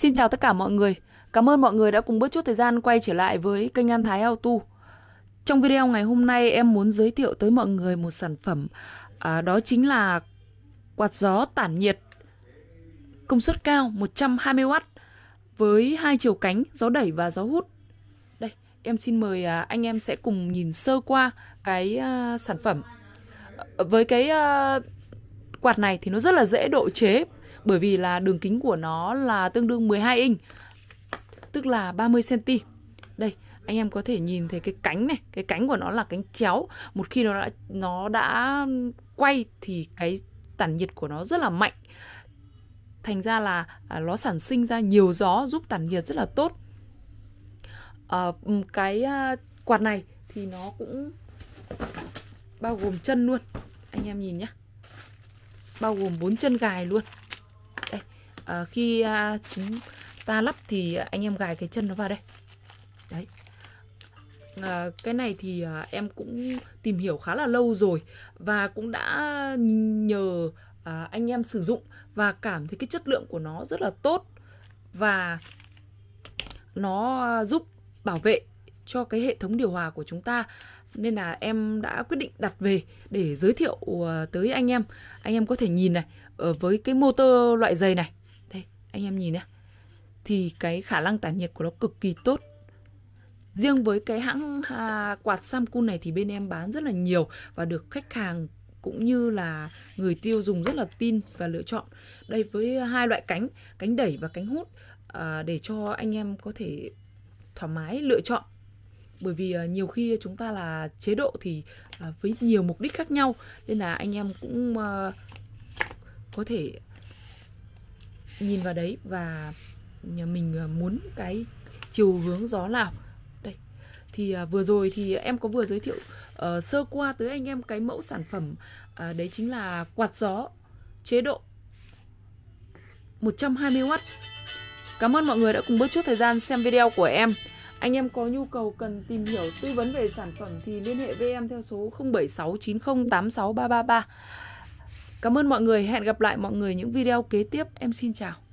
Xin chào tất cả mọi người. Cảm ơn mọi người đã cùng bớt chút thời gian quay trở lại với kênh An Thái Auto. Trong video ngày hôm nay em muốn giới thiệu tới mọi người một sản phẩm à, đó chính là quạt gió tản nhiệt công suất cao 120W với hai chiều cánh gió đẩy và gió hút. Đây, em xin mời à, anh em sẽ cùng nhìn sơ qua cái à, sản phẩm. À, với cái à, quạt này thì nó rất là dễ độ chế bởi vì là đường kính của nó là tương đương 12 inch tức là 30 cm. Đây, anh em có thể nhìn thấy cái cánh này, cái cánh của nó là cánh chéo. Một khi nó đã nó đã quay thì cái tản nhiệt của nó rất là mạnh. Thành ra là à, nó sản sinh ra nhiều gió giúp tản nhiệt rất là tốt. Ờ, à, cái quạt này thì nó cũng bao gồm chân luôn. Anh em nhìn nhé. Bao gồm bốn chân gài luôn à, khi à, chúng ta lắp thì anh em gài cái chân nó vào đây đấy à, cái này thì à, em cũng tìm hiểu khá là lâu rồi và cũng đã nhờ à, anh em sử dụng và cảm thấy cái chất lượng của nó rất là tốt và nó giúp bảo vệ cho cái hệ thống điều hòa của chúng ta nên là em đã quyết định đặt về để giới thiệu à, tới anh em anh em có thể nhìn này với cái motor loại giày này anh em nhìn nhé thì cái khả năng tản nhiệt của nó cực kỳ tốt riêng với cái hãng à, quạt Samsung này thì bên em bán rất là nhiều và được khách hàng cũng như là người tiêu dùng rất là tin và lựa chọn đây với hai loại cánh cánh đẩy và cánh hút à, để cho anh em có thể thoải mái lựa chọn bởi vì à, nhiều khi chúng ta là chế độ thì à, với nhiều mục đích khác nhau nên là anh em cũng à, có thể nhìn vào đấy và mình ờ, muốn cái chiều hướng gió nào đây thì ờ, vừa rồi thì em có vừa giới thiệu uh, sơ qua tới anh em cái mẫu sản phẩm uh, đấy chính là quạt gió chế độ 120W Cảm ơn mọi người đã cùng bớt chút thời gian xem video của em anh em có nhu cầu cần tìm hiểu tư vấn về sản phẩm thì liên hệ với em theo số 076 90 86 333. Cảm ơn mọi người, hẹn gặp lại mọi người những video kế tiếp. Em xin chào.